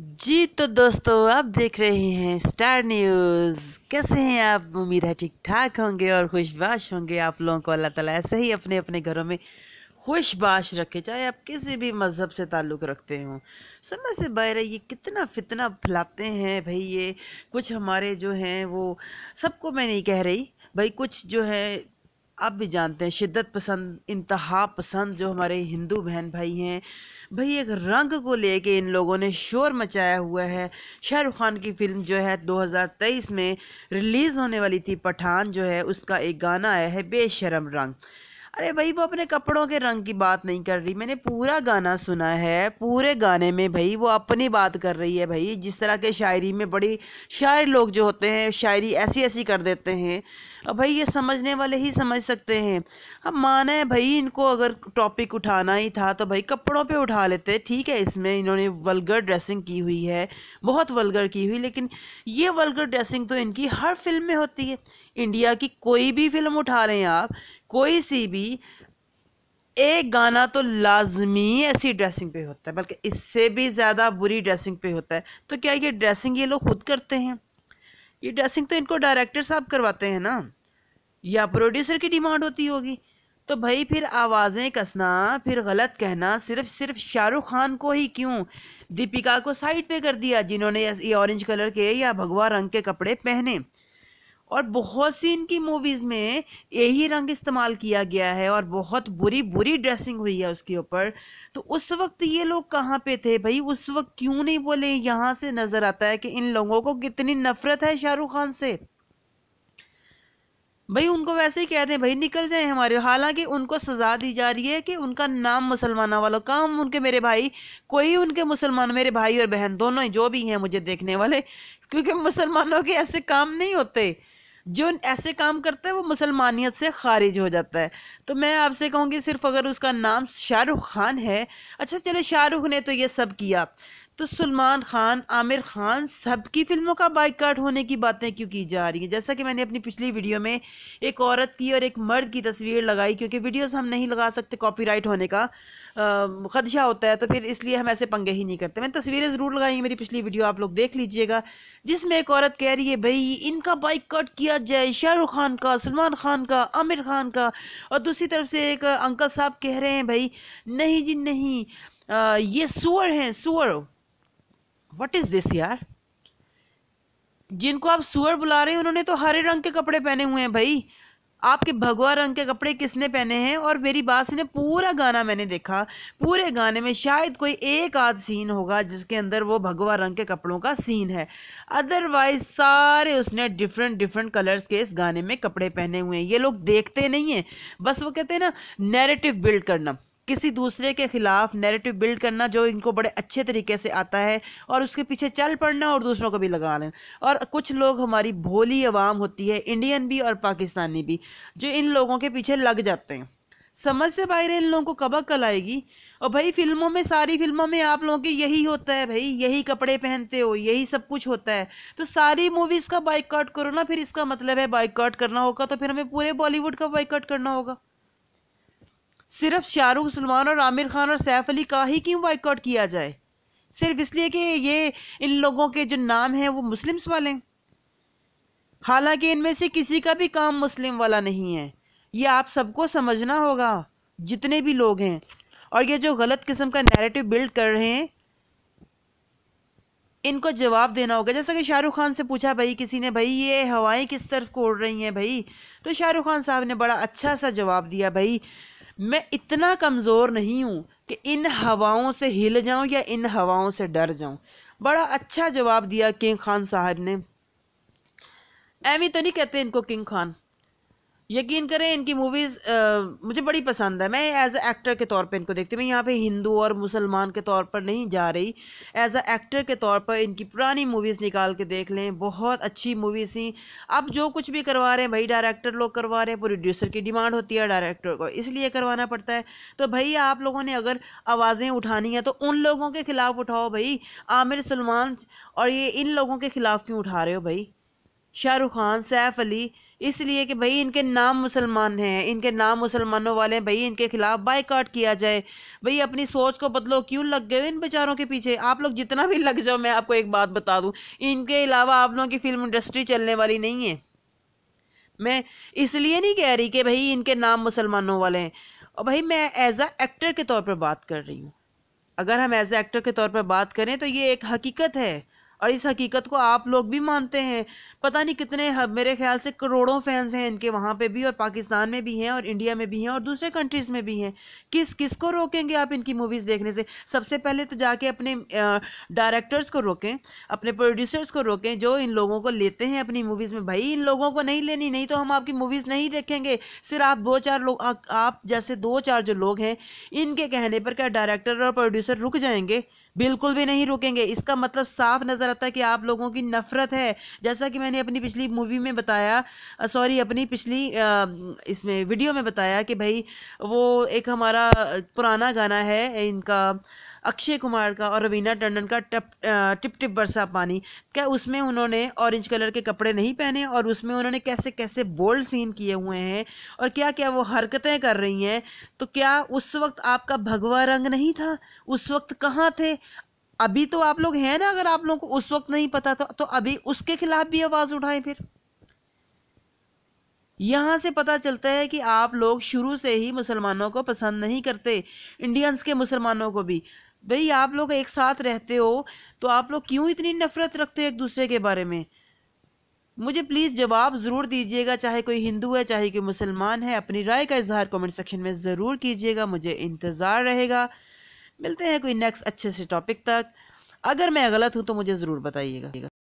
जी तो दोस्तों आप देख रहे हैं स्टार न्यूज़ कैसे हैं आप उम्मीद है ठीक ठाक होंगे और खुशबाश होंगे आप लोगों को अल्लाह ताला ऐसे ही अपने अपने घरों में खुशबाश रखे चाहे आप किसी भी मज़हब से ताल्लुक़ रखते हों समय से बाहर ये कितना फितना फैलाते हैं भाई ये कुछ हमारे जो हैं वो सबको मैं नहीं कह रही भाई कुछ जो है आप भी जानते हैं शिद्दत पसंद इंतहा पसंद जो हमारे हिंदू बहन भाई हैं भाई एक रंग को लेके इन लोगों ने शोर मचाया हुआ है शाहरुख खान की फ़िल्म जो है 2023 में रिलीज़ होने वाली थी पठान जो है उसका एक गाना आया है बेशरम रंग अरे भाई वो अपने कपड़ों के रंग की बात नहीं कर रही मैंने पूरा गाना सुना है पूरे गाने में भाई वो अपनी बात कर रही है भाई जिस तरह के शायरी में बड़ी शायर लोग जो होते हैं शायरी ऐसी ऐसी कर देते हैं अब भाई ये समझने वाले ही समझ सकते हैं अब माना है भाई इनको अगर टॉपिक उठाना ही था तो भाई कपड़ों पे उठा लेते ठीक है इसमें इन्होंने वलगर ड्रेसिंग की हुई है बहुत वलगर की हुई लेकिन ये वलगर ड्रेसिंग तो इनकी हर फिल्म में होती है इंडिया की कोई भी फिल्म उठा रहे हैं आप कोई सी भी एक गाना तो लाजमी ऐसी ड्रेसिंग पे होता है बल्कि इससे भी ज़्यादा बुरी ड्रेसिंग पे होता है तो क्या ये ड्रेसिंग ये लोग खुद करते हैं ये ड्रेसिंग तो इनको डायरेक्टर साहब करवाते हैं ना या प्रोड्यूसर की डिमांड होती होगी तो भाई फिर आवाज़ें कसना फिर गलत कहना सिर्फ सिर्फ शाहरुख खान को ही क्यों दीपिका को साइड पे कर दिया जिन्होंने ये ऑरेंज कलर के या भगवा रंग के कपड़े पहने और बहुत सी इनकी मूवीज़ में यही रंग इस्तेमाल किया गया है और बहुत बुरी बुरी ड्रेसिंग हुई है उसके ऊपर तो उस वक्त ये लोग कहाँ पे थे भाई उस वक्त क्यों नहीं बोले यहाँ से नज़र आता है कि इन लोगों को कितनी नफरत है शाहरुख खान से भाई उनको वैसे ही कहते हैं भाई निकल जाए हमारे हालांकि उनको सजा दी जा रही है कि उनका नाम मुसलमाना वालों काम उनके मेरे भाई कोई उनके मुसलमान मेरे भाई और बहन दोनों ही जो भी हैं मुझे देखने वाले क्योंकि मुसलमानों के ऐसे काम नहीं होते जो ऐसे काम करता है वो मुसलमानियत से खारिज हो जाता है तो मैं आपसे कहूँगी सिर्फ अगर उसका नाम शाहरुख खान है अच्छा चले शाहरुख ने तो ये सब किया तो सलमान खान आमिर खान सबकी फ़िल्मों का बाइकाट होने की बातें क्यों की जा रही हैं जैसा कि मैंने अपनी पिछली वीडियो में एक औरत की और एक मर्द की तस्वीर लगाई क्योंकि वीडियोस हम नहीं लगा सकते कॉपीराइट होने का ख़दशा होता है तो फिर इसलिए हम ऐसे पंगे ही नहीं करते मैंने तस्वीरें ज़रूर लगाई मेरी पिछली वीडियो आप लोग देख लीजिएगा जिसमें एक औरत कह रही है भई इनका बाइक किया जाए शाहरुख खान का सलमान खान का आमिर खान का और दूसरी तरफ से एक अंकल साहब कह रहे हैं भाई नहीं जी नहीं ये सुअर हैं सुअर वट इज़ दिस यार जिनको आप सुअर बुला रहे हैं उन्होंने तो हरे रंग के कपड़े पहने हुए हैं भाई आपके भगवा रंग के कपड़े किसने पहने हैं और मेरी बात ने पूरा गाना मैंने देखा पूरे गाने में शायद कोई एक आध सीन होगा जिसके अंदर वो भगवा रंग के कपड़ों का सीन है अदरवाइज सारे उसने डिफरेंट डिफरेंट कलर्स के इस गाने में कपड़े पहने हुए हैं ये लोग देखते नहीं हैं बस वो कहते हैं ना नैरेटिव बिल्ड करना किसी दूसरे के ख़िलाफ़ नैरेटिव बिल्ड करना जो इनको बड़े अच्छे तरीके से आता है और उसके पीछे चल पड़ना और दूसरों को भी लगा लेना और कुछ लोग हमारी भोली आवाम होती है इंडियन भी और पाकिस्तानी भी जो इन लोगों के पीछे लग जाते हैं समझ से बाहर इन लोगों को कबक कल आएगी और भाई फिल्मों में सारी फिल्मों में आप लोगों के यही होता है भाई यही कपड़े पहनते हो यही सब कुछ होता है तो सारी मूवीज़ का बाइकआउट करो ना फिर इसका मतलब है बाइकआउट करना होगा तो फिर हमें पूरे बॉलीवुड का बाइकआउट करना होगा सिर्फ शाहरुख सलमान और आमिर खान और सैफ अली का ही क्यों बाइकआउट किया जाए सिर्फ इसलिए कि ये इन लोगों के जो नाम हैं वो मुस्लिम्स वाले हैं हालांकि इनमें से किसी का भी काम मुस्लिम वाला नहीं है ये आप सबको समझना होगा जितने भी लोग हैं और ये जो गलत किस्म का नैरेटिव बिल्ड कर रहे हैं इनको जवाब देना होगा जैसा कि शाहरुख खान से पूछा भाई किसी ने भाई ये हवाएं किस तरफ को उड़ रही हैं भाई तो शाहरुख खान साहब ने बड़ा अच्छा सा जवाब दिया भाई मैं इतना कमज़ोर नहीं हूँ कि इन हवाओं से हिल जाऊँ या इन हवाओं से डर जाऊँ बड़ा अच्छा जवाब दिया किंग खान साहब ने एमी तो नहीं कहते इनको किंग खान यकीन करें इनकी मूवीज़ मुझे बड़ी पसंद है मैं एज अ एक्टर के तौर पे इनको देखती हूँ मैं यहाँ पे हिंदू और मुसलमान के तौर पर नहीं जा रही एज अ एक्टर के तौर पर इनकी पुरानी मूवीज़ निकाल के देख लें बहुत अच्छी मूवीज़ थी अब जो कुछ भी करवा रहे हैं भाई डायरेक्टर लोग करवा रहे हैं प्रोड्यूसर की डिमांड होती है डायरेक्टर को इसलिए करवाना पड़ता है तो भाई आप लोगों ने अगर आवाज़ें उठानी हैं तो उन लोगों के ख़िलाफ़ उठाओ भाई आमिर सलमान और ये इन लोगों के ख़िलाफ़ क्यों उठा रहे हो भाई शाहरुख खान सैफ अली इसलिए कि भाई इनके नाम मुसलमान हैं इनके नाम मुसलमानों वाले हैं भाई इनके खिलाफ बाइकआउट किया जाए भाई अपनी सोच को बदलो क्यों लग गए इन बेचारों के पीछे आप लोग जितना भी लग जाओ मैं आपको एक बात बता दूँ इनके अलावा आप लोगों की फिल्म इंडस्ट्री चलने वाली नहीं है मैं इसलिए नहीं कह रही कि भाई इनके नाम मुसलमानों वाले हैं और भाई मैं एज आ एक्टर के तौर पर बात कर रही हूँ अगर हम एज ए एक्टर के तौर पर बात करें तो ये एक हकीकत है और इस हकीकत को आप लोग भी मानते हैं पता नहीं कितने मेरे ख्याल से करोड़ों फैंस हैं इनके वहाँ पे भी और पाकिस्तान में भी हैं और इंडिया में भी हैं और दूसरे कंट्रीज़ में भी हैं किस किस को रोकेंगे आप इनकी मूवीज़ देखने से सबसे पहले तो जाके अपने डायरेक्टर्स को रोकें अपने प्रोड्यूसर्स को रोकें जो इन लोगों को लेते हैं अपनी मूवीज़ में भाई इन लोगों को नहीं लेनी नहीं तो हम आपकी मूवीज़ नहीं देखेंगे सिर्फ आप दो चार लोग आप जैसे दो चार जो लोग हैं इनके कहने पर क्या डायरेक्टर और प्रोड्यूसर रुक जाएंगे बिल्कुल भी नहीं रुकेंगे इसका मतलब साफ नज़र आता है कि आप लोगों की नफ़रत है जैसा कि मैंने अपनी पिछली मूवी में बताया सॉरी अपनी पिछली इसमें वीडियो में बताया कि भाई वो एक हमारा पुराना गाना है इनका अक्षय कुमार का और रवीना टंडन का टप टिप टिप बरसा पानी क्या उसमें उन्होंने ऑरेंज कलर के कपड़े नहीं पहने और उसमें उन्होंने कैसे कैसे बोल्ड सीन किए हुए हैं और क्या क्या वो हरकतें कर रही हैं तो क्या उस वक्त आपका भगवा रंग नहीं था उस वक्त कहाँ थे अभी तो आप लोग हैं ना अगर आप लोगों को उस वक्त नहीं पता था तो अभी उसके खिलाफ भी आवाज़ उठाएं फिर यहाँ से पता चलता है कि आप लोग शुरू से ही मुसलमानों को पसंद नहीं करते इंडियंस के मुसलमानों को भी भाई आप लोग एक साथ रहते हो तो आप लोग क्यों इतनी नफ़रत रखते हो एक दूसरे के बारे में मुझे प्लीज़ जवाब ज़रूर दीजिएगा चाहे कोई हिंदू है चाहे कोई मुसलमान है अपनी राय का इजहार कमेंट सेक्शन में ज़रूर कीजिएगा मुझे इंतज़ार रहेगा मिलते हैं कोई नेक्स्ट अच्छे से टॉपिक तक अगर मैं गलत हूँ तो मुझे ज़रूर बताइएगा